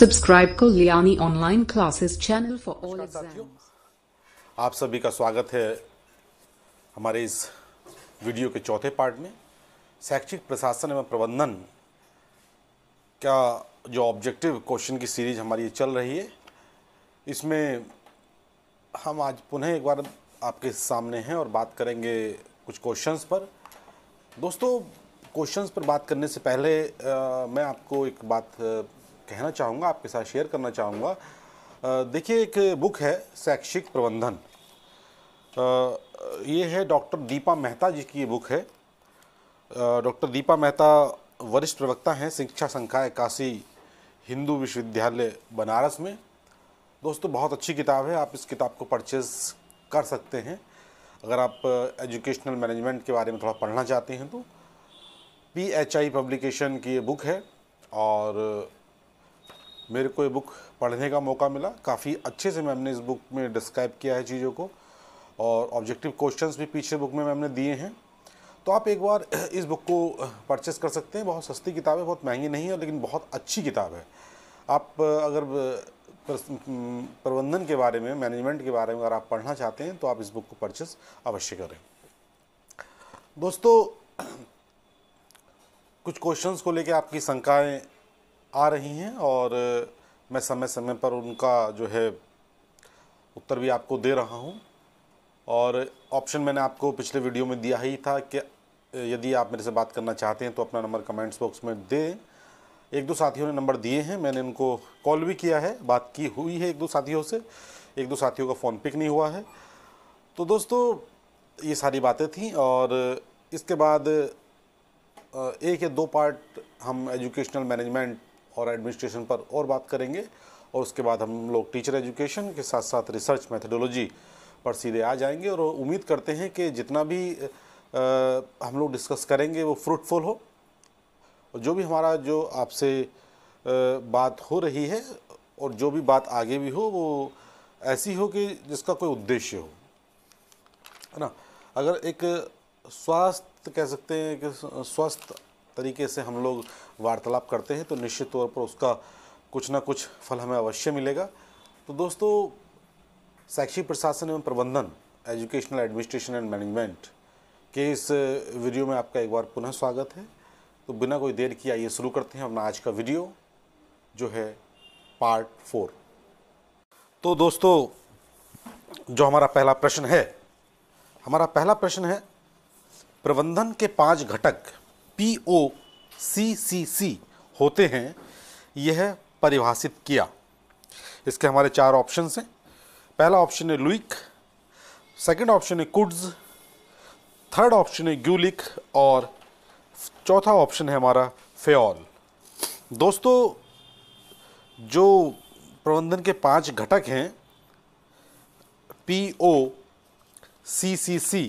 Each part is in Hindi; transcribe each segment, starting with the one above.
सब्सक्राइब लियानी online classes channel for all आप सभी का स्वागत है हमारे इस वीडियो के चौथे पार्ट में शैक्षिक प्रशासन एवं प्रबंधन का जो ऑब्जेक्टिव क्वेश्चन की सीरीज हमारी चल रही है इसमें हम आज पुनः एक बार आपके सामने हैं और बात करेंगे कुछ क्वेश्चंस पर दोस्तों क्वेश्चंस पर बात करने से पहले आ, मैं आपको एक बात कहना चाहूँगा आपके साथ शेयर करना चाहूँगा देखिए एक बुक है शैक्षिक प्रबंधन ये है डॉक्टर दीपा मेहता जी की ये बुक है डॉक्टर दीपा मेहता वरिष्ठ प्रवक्ता हैं शिक्षा संकाय काशी हिंदू विश्वविद्यालय बनारस में दोस्तों बहुत अच्छी किताब है आप इस किताब को परचेज़ कर सकते हैं अगर आप एजुकेशनल मैनेजमेंट के बारे में थोड़ा पढ़ना चाहते हैं तो पी एच आई पब्लिकेशन की ये बुक है और मेरे को ये बुक पढ़ने का मौका मिला काफ़ी अच्छे से मैम ने इस बुक में डिस्क्राइब किया है चीज़ों को और ऑब्जेक्टिव क्वेश्चंस भी पीछे बुक में मैम ने दिए हैं तो आप एक बार इस बुक को परचेस कर सकते हैं बहुत सस्ती किताब है बहुत महंगी नहीं है लेकिन बहुत अच्छी किताब है आप अगर प्रबंधन के बारे में मैनेजमेंट के बारे में अगर आप पढ़ना चाहते हैं तो आप इस बुक को परचेस अवश्य करें दोस्तों कुछ क्वेश्चंस को लेकर आपकी शंकाएँ आ रही हैं और मैं समय समय पर उनका जो है उत्तर भी आपको दे रहा हूँ और ऑप्शन मैंने आपको पिछले वीडियो में दिया ही था कि यदि आप मेरे से बात करना चाहते हैं तो अपना नंबर कमेंट्स बॉक्स में दें एक दो साथियों ने नंबर दिए हैं मैंने उनको कॉल भी किया है बात की हुई है एक दो साथियों से एक दो साथियों का फ़ोन पिक नहीं हुआ है तो दोस्तों ये सारी बातें थी और इसके बाद एक या दो पार्ट हम एजुकेशनल मैनेजमेंट और एडमिनिस्ट्रेशन पर और बात करेंगे और उसके बाद हम लोग टीचर एजुकेशन के साथ साथ रिसर्च मैथडोलॉजी पर सीधे आ जाएंगे और उम्मीद करते हैं कि जितना भी आ, हम लोग डिस्कस करेंगे वो फ्रूटफुल हो और जो भी हमारा जो आपसे बात हो रही है और जो भी बात आगे भी हो वो ऐसी हो कि जिसका कोई उद्देश्य हो है ना अगर एक स्वास्थ्य कह सकते हैं कि स्वस्थ तरीके से हम लोग वार्तालाप करते हैं तो निश्चित तौर पर उसका कुछ ना कुछ फल हमें अवश्य मिलेगा तो दोस्तों शैक्षिक प्रशासन एवं प्रबंधन एजुकेशनल एडमिनिस्ट्रेशन एंड मैनेजमेंट के इस वीडियो में आपका एक बार पुनः स्वागत है तो बिना कोई देर किए आइए शुरू करते हैं अपना आज का वीडियो जो है पार्ट फोर तो दोस्तों जो हमारा पहला प्रश्न है हमारा पहला प्रश्न है प्रबंधन के पांच घटक पी ओ सी होते हैं यह परिभाषित किया इसके हमारे चार ऑप्शन हैं पहला ऑप्शन है लुइक सेकंड ऑप्शन है कुड्स थर्ड ऑप्शन है ग्यूलिक और चौथा ऑप्शन है हमारा फेल दोस्तों जो प्रबंधन के पांच घटक हैं पी ओ सी सी सी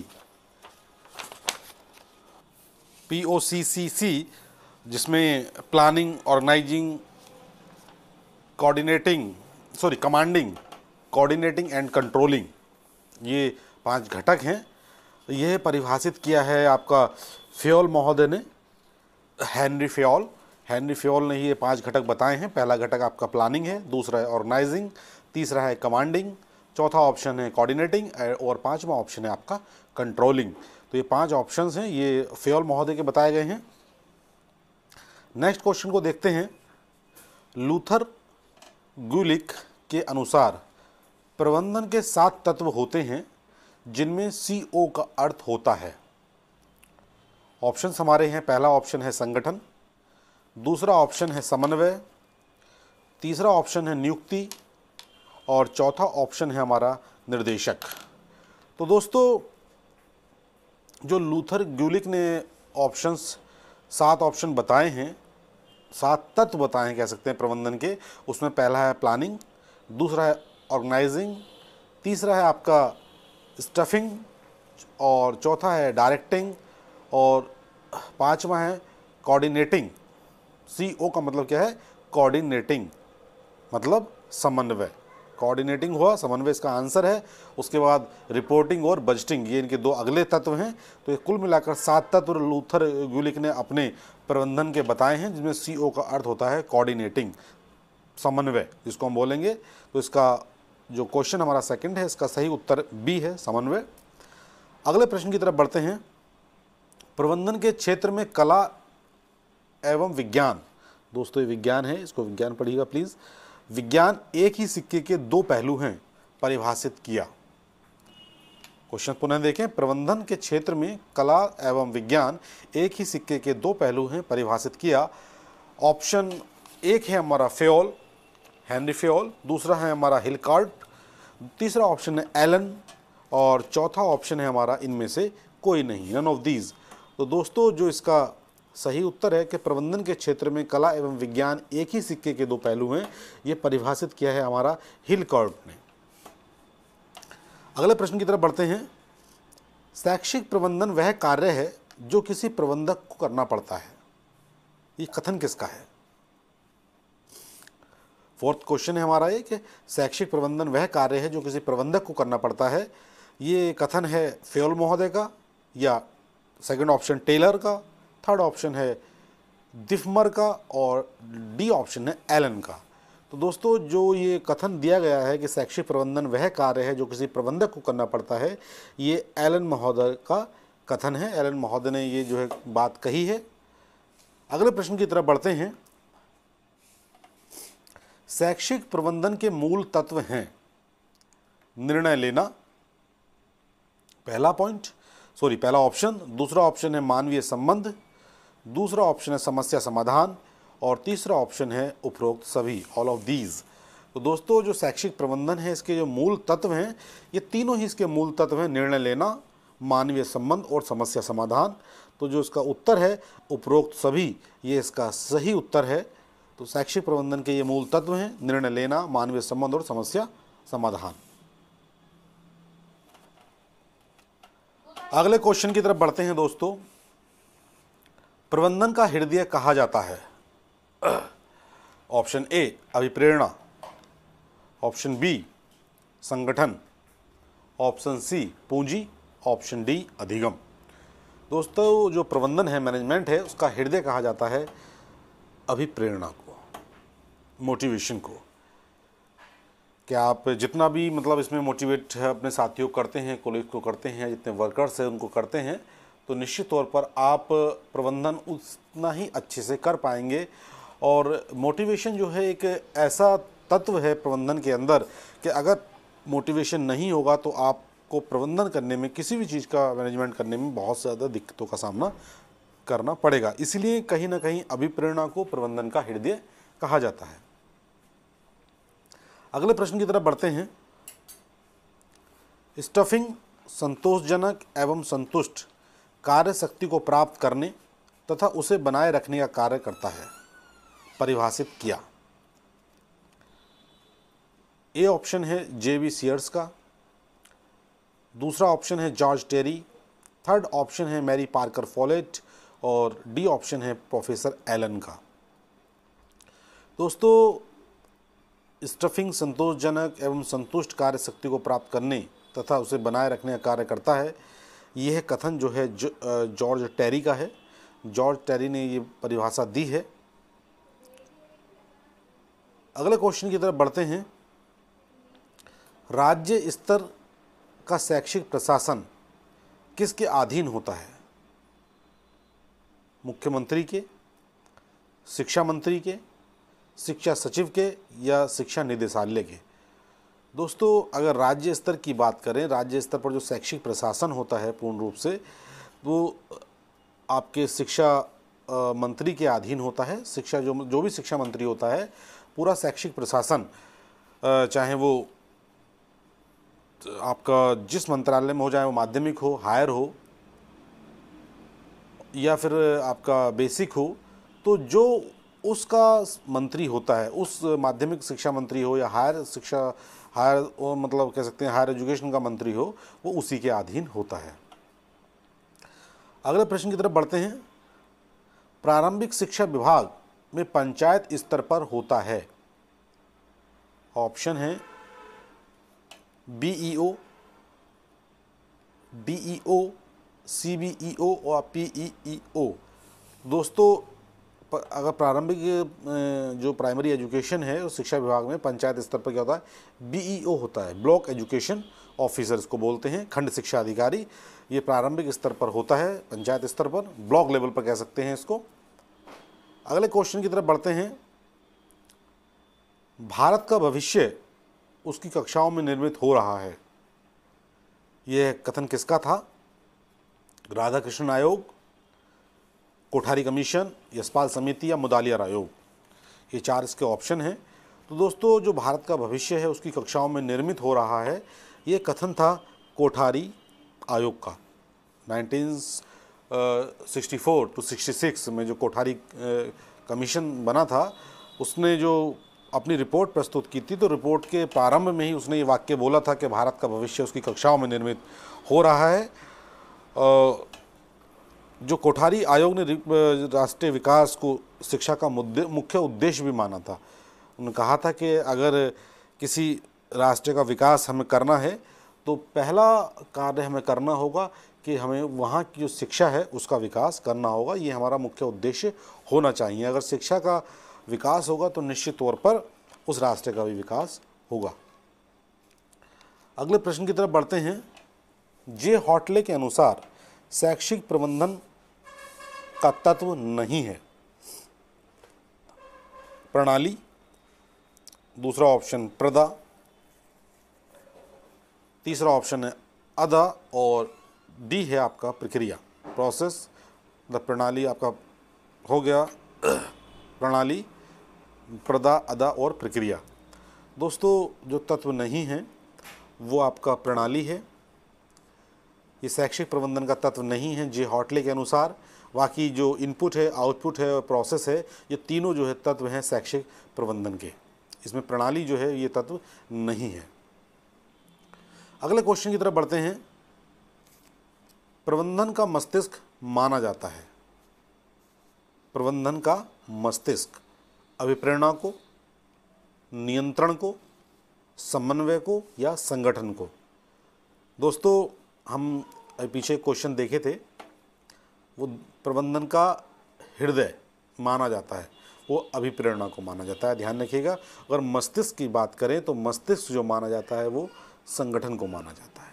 पी ओ सी सी सी जिसमें planning organizing coordinating sorry commanding coordinating and controlling ये पांच घटक हैं यह परिभाषित किया है आपका फ्योल महोदय ने हैंनरी फ्योल हैंनरी फ्योल ने ही ये पांच घटक बताए हैं पहला घटक आपका प्लानिंग है दूसरा है ऑर्गेनाइजिंग तीसरा है कमांडिंग चौथा ऑप्शन है कोऑर्डिनेटिंग और पांचवा ऑप्शन है आपका कंट्रोलिंग तो ये पांच ऑप्शंस हैं ये फ्योल महोदय के बताए गए हैं नेक्स्ट क्वेश्चन को देखते हैं लूथर गुलिक के अनुसार प्रबंधन के सात तत्व होते हैं जिनमें सी ओ का अर्थ होता है ऑप्शंस हमारे हैं पहला ऑप्शन है संगठन दूसरा ऑप्शन है समन्वय तीसरा ऑप्शन है नियुक्ति और चौथा ऑप्शन है हमारा निर्देशक तो दोस्तों जो लूथर ग्यूलिक ने ऑप्शंस सात ऑप्शन बताए हैं सात तत्व बताए हैं कह सकते हैं प्रबंधन के उसमें पहला है प्लानिंग दूसरा है ऑर्गेनाइजिंग तीसरा है आपका स्टफिंग और चौथा है डायरेक्टिंग और पांचवा है कोऑर्डिनेटिंग सी ओ का मतलब क्या है कोऑर्डिनेटिंग मतलब समन्वय कोऑर्डिनेटिंग हुआ समन्वय इसका आंसर है उसके बाद रिपोर्टिंग और बजटिंग ये इनके दो अगले तत्व हैं तो ये कुल मिलाकर सात तत्व लूथर ग्यूलिक ने अपने प्रबंधन के बताए हैं जिसमें सी ओ का अर्थ होता है कॉर्डिनेटिंग समन्वय जिसको हम बोलेंगे तो इसका जो क्वेश्चन हमारा सेकेंड है इसका सही उत्तर बी है समन्वय अगले प्रश्न की तरफ बढ़ते हैं प्रबंधन के क्षेत्र में कला एवं विज्ञान दोस्तों ये विज्ञान है इसको विज्ञान पढ़िएगा प्लीज़ विज्ञान एक ही सिक्के के दो पहलू हैं परिभाषित किया क्वेश्चन पुनः देखें प्रबंधन के क्षेत्र में कला एवं विज्ञान एक ही सिक्के के दो पहलू हैं परिभाषित किया ऑप्शन एक है हमारा फेओल हैनरी फेओल दूसरा है हमारा हिलकार्ट तीसरा ऑप्शन है एलन और चौथा ऑप्शन है हमारा इनमें से कोई नहीं नन ऑफ दीज तो दोस्तों जो इसका सही उत्तर है कि प्रबंधन के क्षेत्र में कला एवं विज्ञान एक ही सिक्के के दो पहलू हैं ये परिभाषित किया है हमारा हिल कॉर्ड ने अगले प्रश्न की तरफ बढ़ते हैं शैक्षिक प्रबंधन वह कार्य है जो किसी प्रबंधक को करना पड़ता है ये कथन किसका है फोर्थ क्वेश्चन है हमारा ये कि शैक्षिक प्रबंधन वह कार्य है जो किसी प्रबंधक को करना पड़ता है ये कथन है फ्योल महोदय का या सेकंड ऑप्शन टेलर का थर्ड ऑप्शन है दिफमर का और डी ऑप्शन है एलन का तो दोस्तों जो ये कथन दिया गया है कि शैक्षिक प्रबंधन वह कार्य है जो किसी प्रबंधक को करना पड़ता है ये एलन महोदय का कथन है एलन महोदय ने ये जो है बात कही है अगले प्रश्न की तरफ बढ़ते हैं शैक्षिक प्रबंधन के मूल तत्व हैं निर्णय लेना पहला पॉइंट सॉरी पहला ऑप्शन दूसरा ऑप्शन है मानवीय संबंध दूसरा ऑप्शन है समस्या समाधान और तीसरा ऑप्शन है उपरोक्त सभी ऑल ऑफ दीज तो दोस्तों जो शैक्षिक प्रबंधन है इसके जो मूल तत्व हैं ये तीनों ही इसके मूल तत्व हैं निर्णय लेना मानवीय संबंध और समस्या समाधान तो जो इसका उत्तर है उपरोक्त सभी ये इसका सही उत्तर है तो शैक्षिक प्रबंधन के ये मूल तत्व हैं निर्णय लेना मानवीय संबंध और समस्या समाधान अगले क्वेश्चन की तरफ बढ़ते हैं दोस्तों प्रबंधन का हृदय कहा जाता है ऑप्शन ए अभिप्रेरणा ऑप्शन बी संगठन ऑप्शन सी पूंजी ऑप्शन डी अधिगम दोस्तों जो प्रबंधन है मैनेजमेंट है उसका हृदय कहा जाता है अभिप्रेरणा को मोटिवेशन को क्या आप जितना भी मतलब इसमें मोटिवेट अपने साथियों को करते हैं कोलिग को करते हैं जितने वर्कर्स हैं उनको करते हैं तो निश्चित तौर पर आप प्रबंधन उतना ही अच्छे से कर पाएंगे और मोटिवेशन जो है एक ऐसा तत्व है प्रबंधन के अंदर कि अगर मोटिवेशन नहीं होगा तो आपको प्रबंधन करने में किसी भी चीज़ का मैनेजमेंट करने में बहुत ज़्यादा दिक्कतों का सामना करना पड़ेगा इसलिए कहीं ना कहीं अभिप्रेरणा को प्रबंधन का हृदय कहा जाता है अगले प्रश्न की तरफ बढ़ते हैं स्टफिंग संतोषजनक एवं संतुष्ट कार्य शक्ति को प्राप्त करने तथा उसे बनाए रखने का कार्य करता है परिभाषित किया ए ऑप्शन है जे वी सियर्स का दूसरा ऑप्शन है जॉर्ज टेरी थर्ड ऑप्शन है मैरी पार्कर फॉलेट और डी ऑप्शन है प्रोफेसर एलन का दोस्तों स्टफिंग संतोषजनक एवं संतुष्ट कार्य शक्ति को प्राप्त करने तथा उसे बनाए रखने का कार्य करता है यह कथन जो है जॉर्ज टेरी का है जॉर्ज टेरी ने ये परिभाषा दी है अगले क्वेश्चन की तरफ बढ़ते हैं राज्य स्तर का शैक्षिक प्रशासन किसके अधीन होता है मुख्यमंत्री के शिक्षा मंत्री के शिक्षा सचिव के या शिक्षा निदेशालय के दोस्तों अगर राज्य स्तर की बात करें राज्य स्तर पर जो शैक्षिक प्रशासन होता है पूर्ण रूप से वो आपके शिक्षा मंत्री के अधीन होता है शिक्षा जो जो भी शिक्षा मंत्री होता है पूरा शैक्षिक प्रशासन चाहे वो आपका जिस मंत्रालय में हो चाहे वो माध्यमिक हो हायर हो या फिर आपका बेसिक हो तो जो उसका मंत्री होता है उस माध्यमिक शिक्षा मंत्री हो या हायर शिक्षा हायर मतलब कह सकते हैं हायर एजुकेशन का मंत्री हो वो उसी के अधीन होता है अगले प्रश्न की तरफ बढ़ते हैं प्रारंभिक शिक्षा विभाग में पंचायत स्तर पर होता है ऑप्शन है बीईओ बीईओ सीबीईओ और पीईओ दोस्तों अगर प्रारंभिक जो प्राइमरी एजुकेशन है उस शिक्षा विभाग में पंचायत स्तर पर क्या होता है बी e होता है ब्लॉक एजुकेशन ऑफिसर्स को बोलते हैं खंड शिक्षा अधिकारी ये प्रारंभिक स्तर पर होता है पंचायत स्तर पर ब्लॉक लेवल पर कह सकते हैं इसको अगले क्वेश्चन की तरफ बढ़ते हैं भारत का भविष्य उसकी कक्षाओं में निर्मित हो रहा है यह कथन किसका था राधा कृष्ण आयोग कोठारी कमीशन यशपाल समिति या मुदालियर आयोग ये चार इसके ऑप्शन हैं तो दोस्तों जो भारत का भविष्य है उसकी कक्षाओं में निर्मित हो रहा है ये कथन था कोठारी आयोग का 1964 टू 66 में जो कोठारी कमीशन बना था उसने जो अपनी रिपोर्ट प्रस्तुत की थी तो रिपोर्ट के प्रारंभ में ही उसने ये वाक्य बोला था कि भारत का भविष्य उसकी कक्षाओं में निर्मित हो रहा है जो कोठारी आयोग ने राष्ट्रीय विकास को शिक्षा का मुद्दे मुख्य उद्देश्य भी माना था उन्होंने कहा था कि अगर किसी राष्ट्र का विकास हमें करना है तो पहला कार्य हमें करना होगा कि हमें वहाँ की जो शिक्षा है उसका विकास करना होगा ये हमारा मुख्य उद्देश्य होना चाहिए अगर शिक्षा का विकास होगा तो निश्चित तौर पर उस राष्ट्र का भी विकास होगा अगले प्रश्न की तरफ बढ़ते हैं जे हॉटले के अनुसार शैक्षिक प्रबंधन का तत्व नहीं है प्रणाली दूसरा ऑप्शन प्रदा तीसरा ऑप्शन है अदा और डी है आपका प्रक्रिया प्रोसेस द मतलब प्रणाली आपका हो गया प्रणाली प्रदा अदा और प्रक्रिया दोस्तों जो तत्व नहीं है वो आपका प्रणाली है ये शैक्षिक प्रबंधन का तत्व नहीं है जे हॉटले के अनुसार बाकी जो इनपुट है आउटपुट है और प्रोसेस है ये तीनों जो है तत्व हैं शैक्षिक प्रबंधन के इसमें प्रणाली जो है ये तत्व नहीं है अगले क्वेश्चन की तरफ बढ़ते हैं प्रबंधन का मस्तिष्क माना जाता है प्रबंधन का मस्तिष्क अभिप्रेरणा को नियंत्रण को समन्वय को या संगठन को दोस्तों हम पीछे क्वेश्चन देखे थे वो प्रबंधन का हृदय माना जाता है वो अभिप्रेरणा को माना जाता है ध्यान रखिएगा अगर मस्तिष्क की बात करें तो मस्तिष्क जो माना जाता है वो संगठन को माना जाता है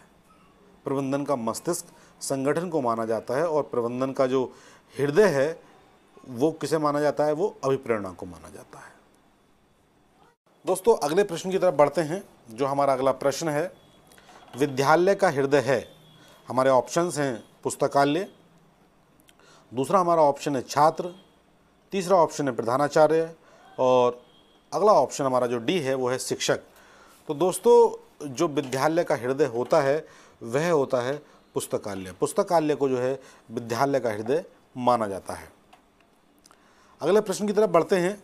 प्रबंधन का मस्तिष्क संगठन को माना जाता है और प्रबंधन का जो हृदय है वो किसे माना जाता है वो अभिप्रेरणा को माना जाता है दोस्तों अगले प्रश्न की तरफ बढ़ते हैं जो हमारा अगला प्रश्न है विद्यालय का हृदय है हमारे ऑप्शंस हैं पुस्तकालय दूसरा हमारा ऑप्शन है छात्र तीसरा ऑप्शन है प्रधानाचार्य और अगला ऑप्शन हमारा जो डी है वो है शिक्षक तो दोस्तों जो विद्यालय का हृदय होता है वह होता है पुस्तकालय पुस्तकालय को जो है विद्यालय का हृदय माना जाता है अगले प्रश्न की तरफ बढ़ते हैं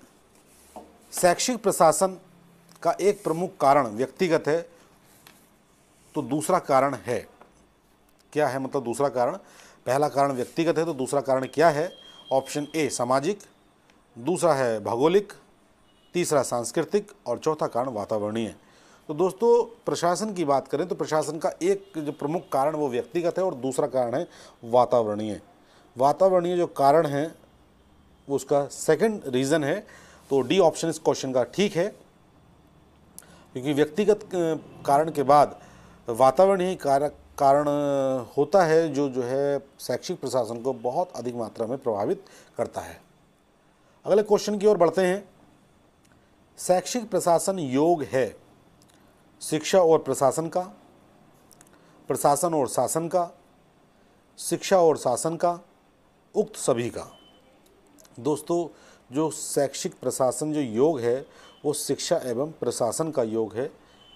शैक्षिक प्रशासन का एक प्रमुख कारण व्यक्तिगत है तो दूसरा कारण है क्या है मतलब दूसरा कारण पहला कारण व्यक्तिगत है तो दूसरा कारण क्या है ऑप्शन ए सामाजिक दूसरा है भौगोलिक तीसरा सांस्कृतिक और चौथा कारण वातावरणीय तो दोस्तों प्रशासन की बात करें तो प्रशासन का एक जो प्रमुख कारण वो व्यक्तिगत है और दूसरा कारण है वातावरणीय वातावरणीय जो कारण है वो उसका सेकंड रीज़न है तो डी ऑप्शन इस क्वेश्चन का ठीक है क्योंकि व्यक्तिगत कारण के बाद वातावरणीय कारक कारण होता है जो जो है शैक्षिक प्रशासन को बहुत अधिक मात्रा में प्रभावित करता है अगले क्वेश्चन की ओर बढ़ते हैं शैक्षिक प्रशासन योग है शिक्षा और प्रशासन का प्रशासन और शासन का शिक्षा और शासन का उक्त सभी का दोस्तों जो शैक्षिक प्रशासन जो योग है वो शिक्षा एवं प्रशासन का योग है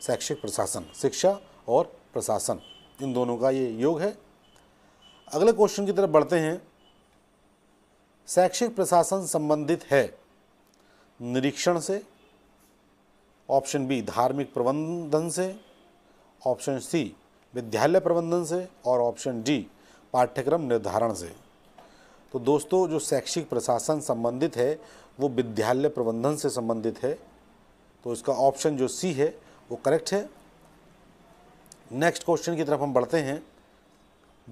शैक्षिक प्रशासन शिक्षा और प्रशासन इन दोनों का ये योग है अगले क्वेश्चन की तरफ बढ़ते हैं शैक्षिक प्रशासन संबंधित है निरीक्षण से ऑप्शन बी धार्मिक प्रबंधन से ऑप्शन सी विद्यालय प्रबंधन से और ऑप्शन डी पाठ्यक्रम निर्धारण से तो दोस्तों जो शैक्षिक प्रशासन संबंधित है वो विद्यालय प्रबंधन से संबंधित है तो इसका ऑप्शन जो सी है वो करेक्ट है नेक्स्ट क्वेश्चन की तरफ हम बढ़ते हैं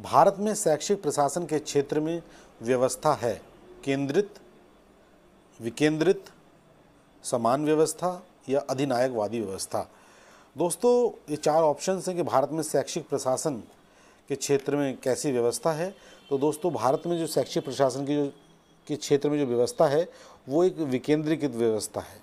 भारत में शैक्षिक प्रशासन के क्षेत्र में व्यवस्था है केंद्रित विकेंद्रित समान व्यवस्था या अधिनायकवादी व्यवस्था दोस्तों ये चार ऑप्शन हैं कि भारत में शैक्षिक प्रशासन के क्षेत्र में कैसी व्यवस्था है तो दोस्तों भारत में जो शैक्षिक प्रशासन की जो के क्षेत्र में जो व्यवस्था है वो एक विकेंद्रीकृत व्यवस्था है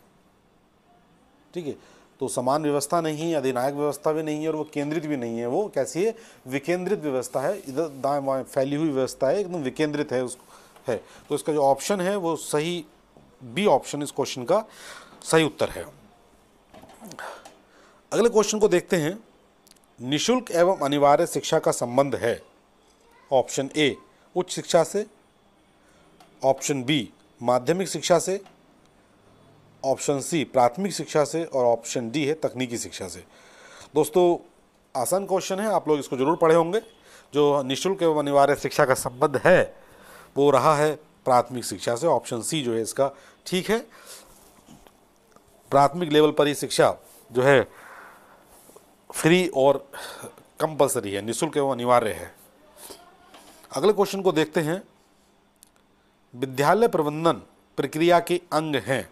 ठीक है तो समान व्यवस्था नहीं है अधिनायक व्यवस्था भी नहीं है और वो केंद्रित भी नहीं है वो कैसी है विकेंद्रित व्यवस्था है इधर दाएँ बाएँ फैली हुई व्यवस्था है एकदम विकेंद्रित है उसको है तो इसका जो ऑप्शन है वो सही बी ऑप्शन इस क्वेश्चन का सही उत्तर है अगले क्वेश्चन को देखते हैं निशुल्क एवं अनिवार्य शिक्षा का संबंध है ऑप्शन ए उच्च शिक्षा से ऑप्शन बी माध्यमिक शिक्षा से ऑप्शन सी प्राथमिक शिक्षा से और ऑप्शन डी है तकनीकी शिक्षा से दोस्तों आसान क्वेश्चन है आप लोग इसको जरूर पढ़े होंगे जो निःशुल्क एवं अनिवार्य शिक्षा का संबंध है वो रहा है प्राथमिक शिक्षा से ऑप्शन सी जो है इसका ठीक है प्राथमिक लेवल पर ही शिक्षा जो है फ्री और कंपलसरी है निःशुल्क एवं अनिवार्य है अगले क्वेश्चन को देखते हैं विद्यालय प्रबंधन प्रक्रिया के अंग हैं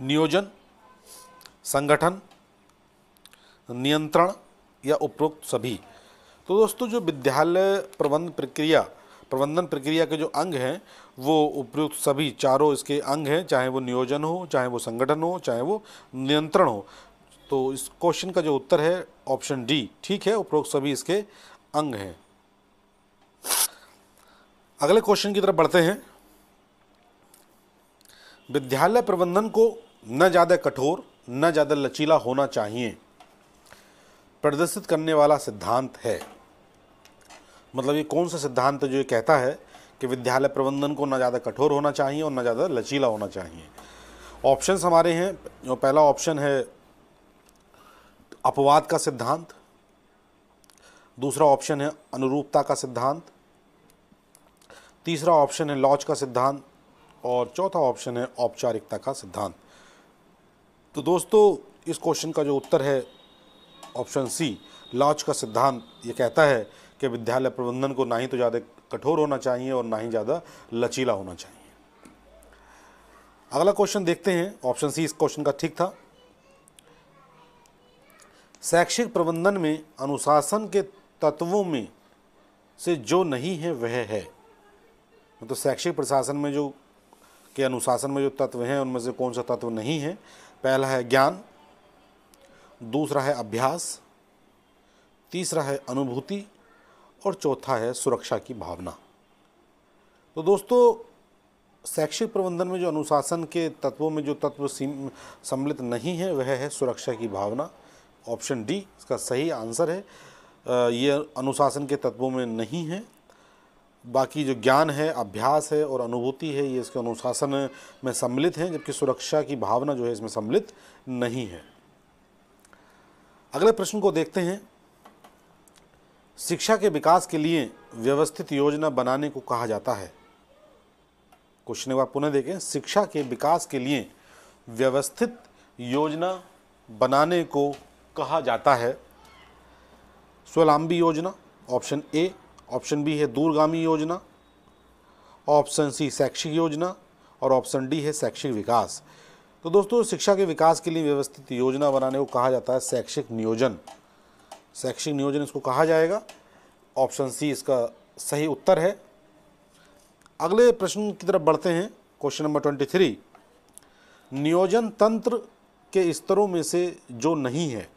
नियोजन संगठन नियंत्रण या उपरोक्त सभी तो दोस्तों जो विद्यालय प्रबंध प्रक्रिया प्रबंधन प्रक्रिया के जो अंग हैं वो उपयुक्त सभी चारों इसके अंग हैं चाहे वो नियोजन हो चाहे वो संगठन हो चाहे वो नियंत्रण हो तो इस क्वेश्चन का जो उत्तर है ऑप्शन डी ठीक है उपरोक्त सभी इसके अंग हैं अगले क्वेश्चन की तरफ बढ़ते हैं विद्यालय प्रबंधन को न ज़्यादा कठोर न ज़्यादा लचीला होना चाहिए प्रदर्शित करने वाला सिद्धांत है मतलब ये कौन सा सिद्धांत जो ये कहता है कि विद्यालय प्रबंधन को ना ज़्यादा कठोर होना चाहिए और ना ज़्यादा लचीला होना चाहिए ऑप्शंस हमारे हैं जो पहला ऑप्शन है अपवाद का सिद्धांत दूसरा ऑप्शन है अनुरूपता का सिद्धांत तीसरा ऑप्शन है लॉज का सिद्धांत और चौथा ऑप्शन है औपचारिकता का सिद्धांत तो दोस्तों इस क्वेश्चन का जो उत्तर है ऑप्शन सी लॉज का सिद्धांत ये कहता है कि विद्यालय प्रबंधन को ना ही तो ज़्यादा कठोर होना चाहिए और ना ही ज़्यादा लचीला होना चाहिए अगला क्वेश्चन देखते हैं ऑप्शन सी इस क्वेश्चन का ठीक था शैक्षिक प्रबंधन में अनुशासन के तत्वों में से जो नहीं है वह है मतलब तो शैक्षिक प्रशासन में जो के अनुशासन में जो तत्व हैं उनमें से कौन सा तत्व नहीं है पहला है ज्ञान दूसरा है अभ्यास तीसरा है अनुभूति और चौथा है सुरक्षा की भावना तो दोस्तों शैक्षिक प्रबंधन में जो अनुशासन के तत्वों में जो तत्व सम्मिलित नहीं है वह है सुरक्षा की भावना ऑप्शन डी इसका सही आंसर है ये अनुशासन के तत्वों में नहीं है बाकी जो ज्ञान है अभ्यास है और अनुभूति है ये इसके अनुशासन में सम्मिलित हैं जबकि सुरक्षा की भावना जो है इसमें सम्मिलित नहीं है अगले प्रश्न को देखते हैं शिक्षा के विकास के लिए व्यवस्थित योजना बनाने को कहा जाता है क्वेश्चन एक बार पुनः देखें शिक्षा के विकास के लिए व्यवस्थित योजना बनाने को कहा जाता है स्वलाम्बी योजना ऑप्शन ए ऑप्शन बी है दूरगामी योजना ऑप्शन सी शैक्षिक योजना और ऑप्शन डी है शैक्षिक विकास तो दोस्तों शिक्षा के विकास के लिए व्यवस्थित योजना बनाने को कहा जाता है शैक्षिक नियोजन शैक्षिक नियोजन इसको कहा जाएगा ऑप्शन सी इसका सही उत्तर है अगले प्रश्न की तरफ बढ़ते हैं क्वेश्चन नंबर ट्वेंटी थ्री नियोजन तंत्र के स्तरों में से जो नहीं है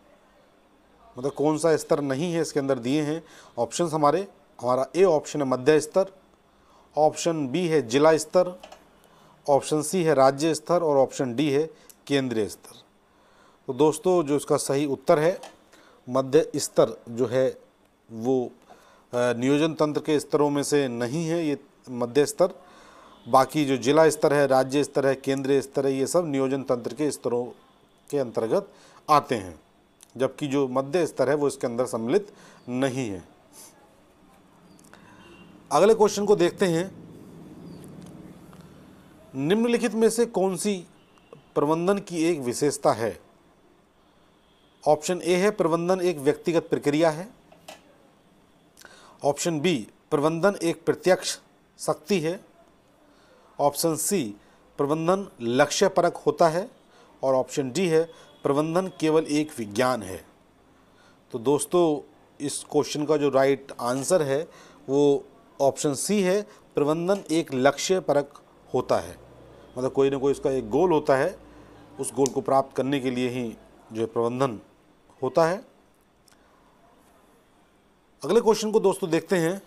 मतलब कौन सा स्तर नहीं है इसके अंदर दिए हैं ऑप्शंस हमारे हमारा ए ऑप्शन है मध्य स्तर ऑप्शन बी है जिला स्तर ऑप्शन सी है राज्य स्तर और ऑप्शन डी है केंद्रीय स्तर तो दोस्तों जो इसका सही उत्तर है मध्य स्तर जो है वो नियोजन तंत्र के स्तरों में से नहीं है ये मध्य स्तर बाकी जो जिला स्तर है राज्य स्तर है केंद्रीय स्तर है ये सब नियोजन तंत्र के स्तरों के अंतर्गत आते हैं जबकि जो मध्य स्तर है वो इसके अंदर सम्मिलित नहीं है अगले क्वेश्चन को देखते हैं निम्नलिखित में से कौन सी प्रबंधन की एक विशेषता है ऑप्शन ए है प्रबंधन एक व्यक्तिगत प्रक्रिया है ऑप्शन बी प्रबंधन एक प्रत्यक्ष शक्ति है ऑप्शन सी प्रबंधन लक्ष्य परक होता है और ऑप्शन डी है प्रबंधन केवल एक विज्ञान है तो दोस्तों इस क्वेश्चन का जो राइट आंसर है वो ऑप्शन सी है प्रबंधन एक लक्ष्य परक होता है मतलब कोई ना कोई उसका एक गोल होता है उस गोल को प्राप्त करने के लिए ही जो है प्रबंधन होता है अगले क्वेश्चन को दोस्तों देखते हैं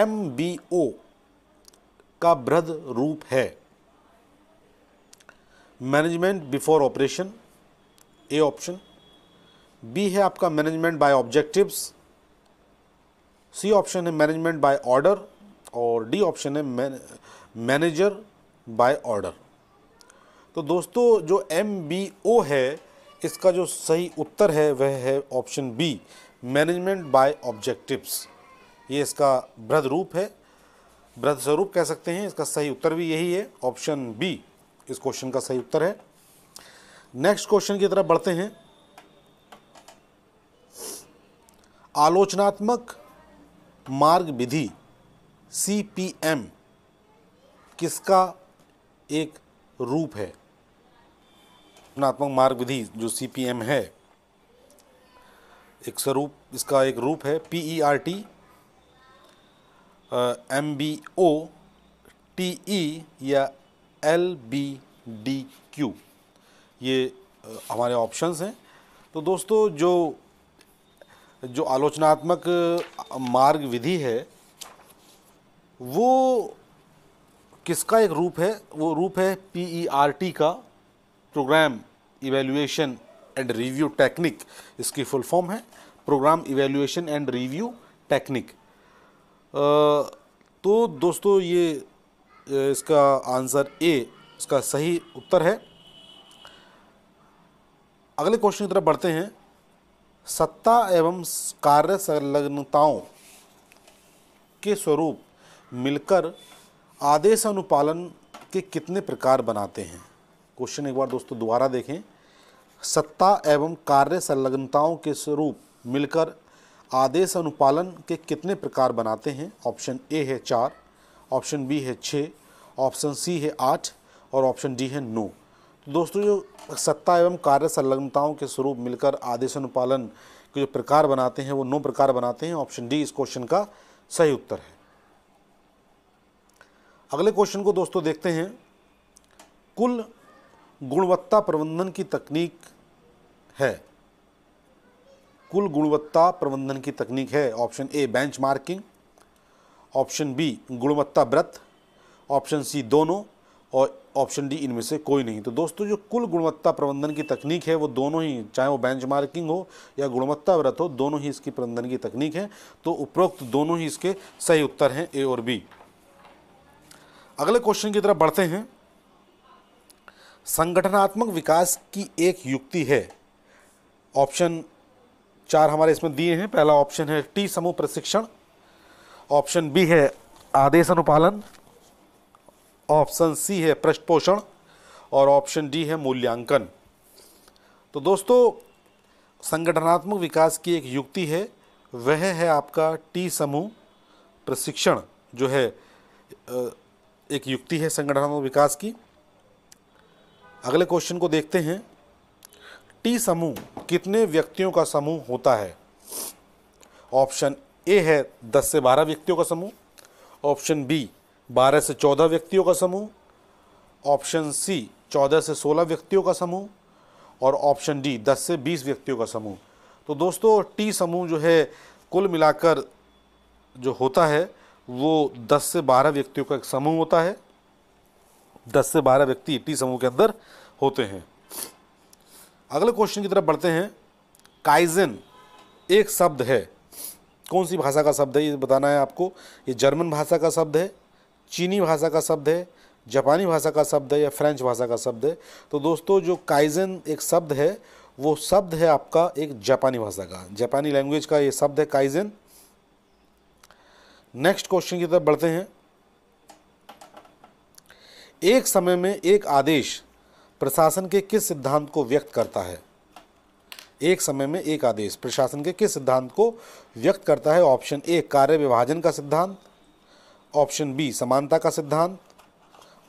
एम बी ओ का बृहद रूप है management before operation A option B है आपका management by objectives C option है मैनेजमेंट बाय ऑर्डर और डी ऑप्शन है मैनेजर बाय ऑर्डर तो दोस्तों जो एम बी ओ है इसका जो सही उत्तर है वह है option B management by objectives ये इसका बृहद रूप है बृहद स्वरूप कह सकते हैं इसका सही उत्तर भी यही है ऑप्शन बी इस क्वेश्चन का सही उत्तर है नेक्स्ट क्वेश्चन की तरफ बढ़ते हैं आलोचनात्मक मार्ग विधि सी पी एम किसका एक रूप है मार्ग विधि जो सी पी एम है एक स्वरूप इसका एक रूप है P E R T M B O T E या एल बी डी क्यू ये हमारे ऑप्शंस हैं तो दोस्तों जो जो आलोचनात्मक मार्ग विधि है वो किसका एक रूप है वो रूप है पी ई आर टी का programme evaluation and review technique इसकी फुल फॉर्म है programme evaluation and review technique तो दोस्तों ये इसका आंसर ए इसका सही उत्तर है अगले क्वेश्चन की तरफ बढ़ते हैं सत्ता एवं कार्य संलग्नताओं के स्वरूप मिलकर आदेश अनुपालन के कितने प्रकार बनाते हैं क्वेश्चन एक बार दोस्तों दोबारा देखें सत्ता एवं कार्य संलग्नताओं के स्वरूप मिलकर आदेश अनुपालन के कितने प्रकार बनाते हैं ऑप्शन ए है चार ऑप्शन बी है छः ऑप्शन सी है आठ और ऑप्शन डी है नौ दोस्तों जो सत्ता एवं कार्य संलग्नताओं के स्वरूप मिलकर आदेश अनुपालन के जो प्रकार बनाते हैं वो नौ प्रकार बनाते हैं ऑप्शन डी इस क्वेश्चन का सही उत्तर है अगले क्वेश्चन को दोस्तों देखते हैं कुल गुणवत्ता प्रबंधन की तकनीक है कुल गुणवत्ता प्रबंधन की तकनीक है option A benchmarking option B गुणवत्ता व्रत ऑप्शन सी दोनों और ऑप्शन डी इनमें से कोई नहीं तो दोस्तों जो कुल गुणवत्ता प्रबंधन की तकनीक है वो दोनों ही चाहे वो बेंचमार्किंग हो या गुणवत्ता व्रत हो दोनों ही इसकी प्रबंधन की तकनीक है तो उपरोक्त दोनों ही इसके सही उत्तर हैं ए और बी अगले क्वेश्चन की तरफ बढ़ते हैं संगठनात्मक विकास की एक युक्ति है ऑप्शन चार हमारे इसमें दिए हैं पहला ऑप्शन है टी समूह प्रशिक्षण ऑप्शन बी है आदेश अनुपालन ऑप्शन सी है पृष्ठपोषण और ऑप्शन डी है मूल्यांकन तो दोस्तों संगठनात्मक विकास की एक युक्ति है वह है आपका टी समूह प्रशिक्षण जो है एक युक्ति है संगठनात्मक विकास की अगले क्वेश्चन को देखते हैं टी समूह कितने व्यक्तियों का समूह होता है ऑप्शन ए है 10 से 12 व्यक्तियों का समूह ऑप्शन बी बारह से चौदह व्यक्तियों का समूह ऑप्शन सी चौदह से सोलह व्यक्तियों का समूह और ऑप्शन डी दस से बीस व्यक्तियों का समूह तो दोस्तों टी समूह जो है कुल मिलाकर जो होता है वो दस से बारह व्यक्तियों का एक समूह होता है दस से बारह व्यक्ति टी समूह के अंदर होते हैं अगले क्वेश्चन की तरफ बढ़ते हैं काइजन एक शब्द है कौन सी भाषा का शब्द है ये बताना है आपको ये जर्मन भाषा का शब्द है चीनी भाषा का शब्द है जापानी भाषा का शब्द है या फ्रेंच भाषा का शब्द है तो दोस्तों जो काइजन एक शब्द है वो शब्द है आपका एक जापानी भाषा का जापानी लैंग्वेज का ये शब्द है काइजन नेक्स्ट क्वेश्चन की तरफ बढ़ते हैं एक समय में एक आदेश प्रशासन के किस सिद्धांत को व्यक्त करता है एक समय में एक आदेश प्रशासन के किस सिद्धांत को व्यक्त करता है ऑप्शन ए कार्य विभाजन का सिद्धांत ऑप्शन बी समानता का सिद्धांत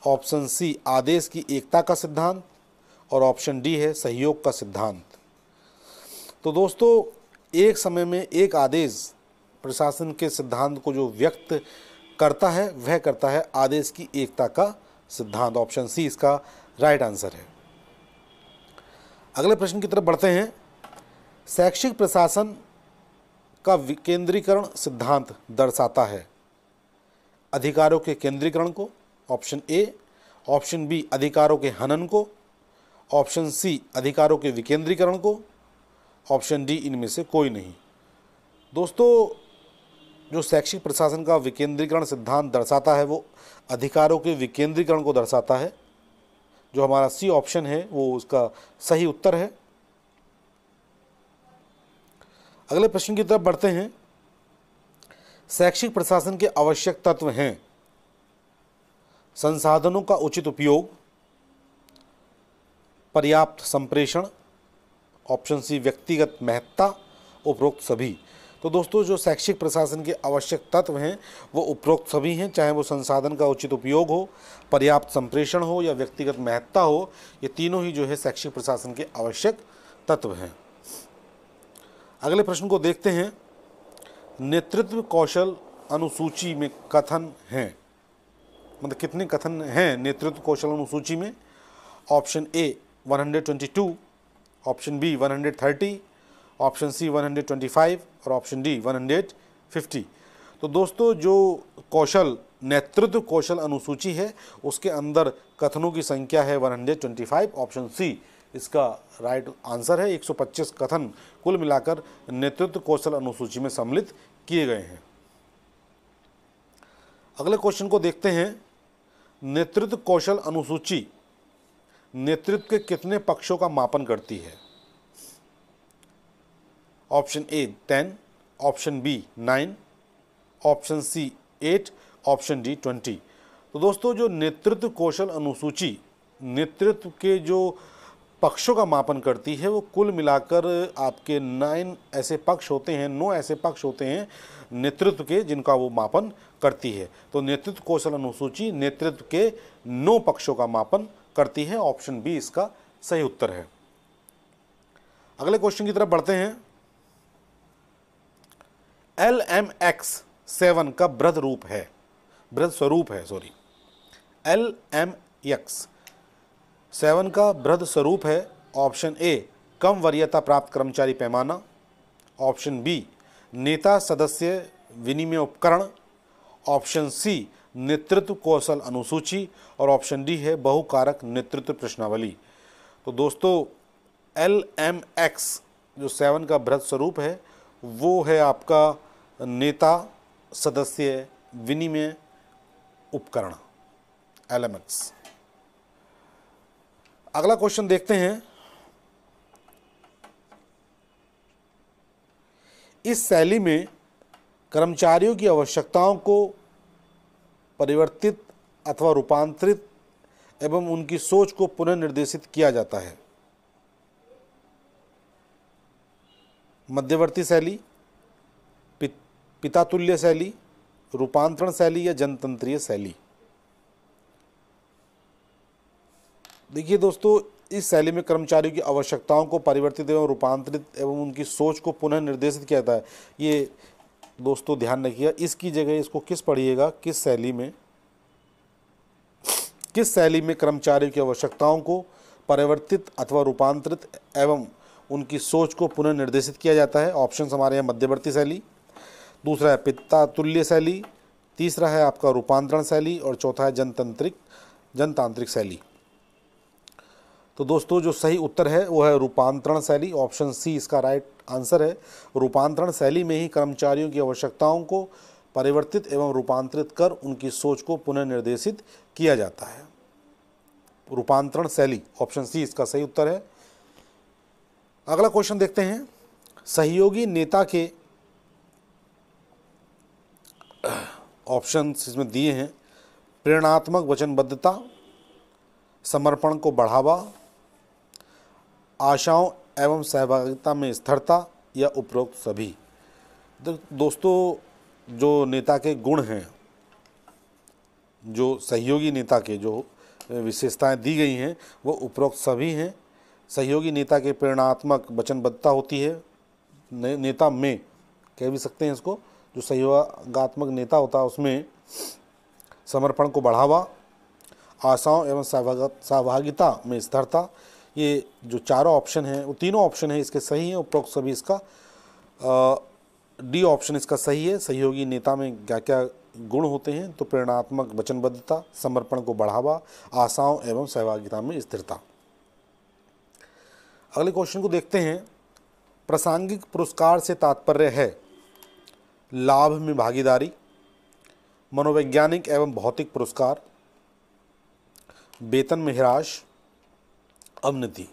ऑप्शन सी आदेश की एकता का सिद्धांत और ऑप्शन डी है सहयोग का सिद्धांत तो दोस्तों एक समय में एक आदेश प्रशासन के सिद्धांत को जो व्यक्त करता है वह करता है आदेश की एकता का सिद्धांत ऑप्शन सी इसका राइट आंसर है अगले प्रश्न की तरफ बढ़ते हैं शैक्षिक प्रशासन का विकेंद्रीकरण सिद्धांत दर्शाता है अधिकारों के केंद्रीकरण को ऑप्शन ए ऑप्शन बी अधिकारों के हनन को ऑप्शन सी अधिकारों के विकेंद्रीकरण को ऑप्शन डी इनमें से कोई नहीं दोस्तों जो शैक्षिक प्रशासन का विकेंद्रीकरण सिद्धांत दर्शाता है वो अधिकारों के विकेंद्रीकरण को दर्शाता है जो हमारा सी ऑप्शन है वो उसका सही उत्तर है अगले प्रश्न की तरफ बढ़ते हैं शैक्षिक प्रशासन के आवश्यक तत्व हैं संसाधनों का उचित उपयोग पर्याप्त संप्रेषण ऑप्शन सी व्यक्तिगत महत्ता उपरोक्त सभी तो दोस्तों जो शैक्षिक प्रशासन के आवश्यक तत्व हैं वो उपरोक्त सभी हैं चाहे वो संसाधन का उचित उपयोग हो पर्याप्त संप्रेषण हो या व्यक्तिगत महत्ता हो ये तीनों ही जो है शैक्षिक प्रशासन के आवश्यक तत्व हैं अगले प्रश्न को देखते हैं नेतृत्व कौशल अनुसूची में कथन हैं मतलब कितने कथन हैं नेतृत्व कौशल अनुसूची में option A 122 option B 130 option C 125 और ऑप्शन डी 150 तो दोस्तों जो कौशल नेतृत्व कौशल अनुसूची है उसके अंदर कथनों की संख्या है 125 ऑप्शन सी इसका राइट आंसर है 125 कथन कुल मिलाकर नेतृत्व कौशल अनुसूची में सम्मिलित किए गए हैं अगले क्वेश्चन को देखते हैं नेतृत्व कौशल अनुसूची नेतृत्व के कितने पक्षों का मापन करती है option A ten option B nine option C eight option D twenty तो दोस्तों जो नेतृत्व कौशल अनुसूची नेतृत्व के जो पक्षों का मापन करती है वो कुल मिलाकर आपके नाइन ऐसे पक्ष होते हैं नौ ऐसे पक्ष होते हैं नेतृत्व के जिनका वो मापन करती है तो नेतृत्व कौशल अनुसूची नेतृत्व के नौ पक्षों का मापन करती है ऑप्शन बी इसका सही उत्तर है अगले क्वेश्चन की तरफ बढ़ते हैं एल एम एक्स सेवन का ब्रद रूप है ब्रद स्वरूप है sorry L M X seven का बृहद स्वरूप है ऑप्शन ए कम वरीयता प्राप्त कर्मचारी पैमाना ऑप्शन बी नेता सदस्य विनिमय उपकरण ऑप्शन सी नेतृत्व कौशल अनुसूची और ऑप्शन डी है बहुकारक नेतृत्व प्रश्नावली तो दोस्तों एल एम एक्स जो सेवन का बृहद स्वरूप है वो है आपका नेता सदस्य विनिमय उपकरण एल एम एक्स अगला क्वेश्चन देखते हैं इस शैली में कर्मचारियों की आवश्यकताओं को परिवर्तित अथवा रूपांतरित एवं उनकी सोच को पुनर्निर्देशित किया जाता है मध्यवर्ती शैली पितातुल्य शैली रूपांतरण शैली या जनतंत्रीय शैली देखिए दोस्तों इस शैली में कर्मचारियों की आवश्यकताओं को परिवर्तित एवं रूपांतरित एवं उनकी सोच को पुनः निर्देशित किया जाता है ये दोस्तों ध्यान रखिएगा इसकी जगह इसको किस पढ़िएगा किस शैली में किस शैली में कर्मचारियों की आवश्यकताओं को परिवर्तित अथवा रूपांतरित एवं उनकी सोच को पुनः निर्देशित किया जाता है ऑप्शन हमारे यहाँ मध्यवर्ती शैली दूसरा है पित्तातुल्य शैली तीसरा है आपका रूपांतरण शैली और चौथा है जनतंत्रिक जनतांत्रिक शैली तो दोस्तों जो सही उत्तर है वो है रूपांतरण शैली ऑप्शन सी इसका राइट आंसर है रूपांतरण शैली में ही कर्मचारियों की आवश्यकताओं को परिवर्तित एवं रूपांतरित कर उनकी सोच को पुनः निर्देशित किया जाता है रूपांतरण शैली ऑप्शन सी इसका सही उत्तर है अगला क्वेश्चन देखते हैं सहयोगी नेता के ऑप्शन इसमें दिए हैं प्रेरणात्मक वचनबद्धता समर्पण को बढ़ावा आशाओं एवं सहभागिता में स्थिरता या उपरोक्त सभी तो दोस्तों जो नेता के गुण हैं जो सहयोगी नेता के जो विशेषताएं दी गई हैं वो उपरोक्त सभी हैं सहयोगी नेता के प्रेरणात्मक वचनबद्धता होती है ने, नेता में कह भी सकते हैं इसको जो सहयोगात्मक नेता होता है उसमें समर्पण को बढ़ावा आशाओं एवं सहभागिता में स्थिरता ये जो चारों ऑप्शन है वो तीनों ऑप्शन हैं इसके सही हैं उपरोक्त सभी इसका डी ऑप्शन इसका सही है सहयोगी नेता में क्या क्या गुण होते हैं तो प्रेरणात्मक वचनबद्धता समर्पण को बढ़ावा आशाओं एवं सहभागिता में स्थिरता अगले क्वेश्चन को देखते हैं प्रासंगिक पुरस्कार से तात्पर्य है लाभ में भागीदारी मनोवैज्ञानिक एवं भौतिक पुरस्कार वेतन में हिराश अवनति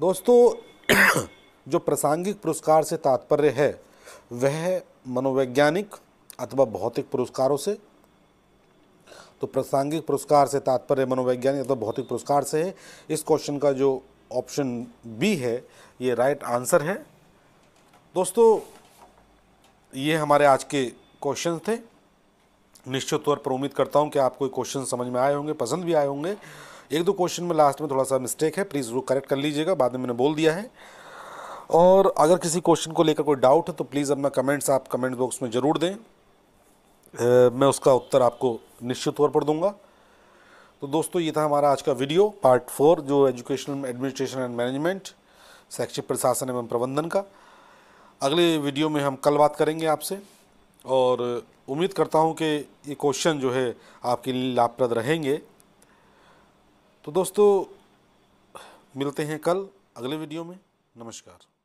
दोस्तों जो प्रासंगिक पुरस्कार से तात्पर्य है वह मनोवैज्ञानिक अथवा भौतिक पुरस्कारों से तो प्रासंगिक पुरस्कार से तात्पर्य मनोवैज्ञानिक अथवा भौतिक पुरस्कार से है इस क्वेश्चन का जो ऑप्शन बी है ये राइट आंसर है दोस्तों ये हमारे आज के क्वेश्चन थे निश्चित तौर पर उम्मीद करता हूँ कि आपको क्वेश्चन समझ में आए होंगे पसंद भी आए होंगे एक दो क्वेश्चन में लास्ट में थोड़ा सा मिस्टेक है प्लीज़ वो करेक्ट कर लीजिएगा बाद में मैंने बोल दिया है और अगर किसी क्वेश्चन को लेकर कोई डाउट है तो प्लीज़ अपना कमेंट्स आप कमेंट बॉक्स में ज़रूर दें मैं उसका उत्तर आपको निश्चित तौर पर दूंगा तो दोस्तों ये था हमारा आज का वीडियो पार्ट फोर जो एजुकेशनल एडमिनिस्ट्रेशन एंड मैनेजमेंट शैक्षिक प्रशासन एवं प्रबंधन का अगले वीडियो में हम कल बात करेंगे आपसे और उम्मीद करता हूँ कि ये क्वेश्चन जो है आपके लिए लाभप्रद रहेंगे तो दोस्तों मिलते हैं कल अगले वीडियो में नमस्कार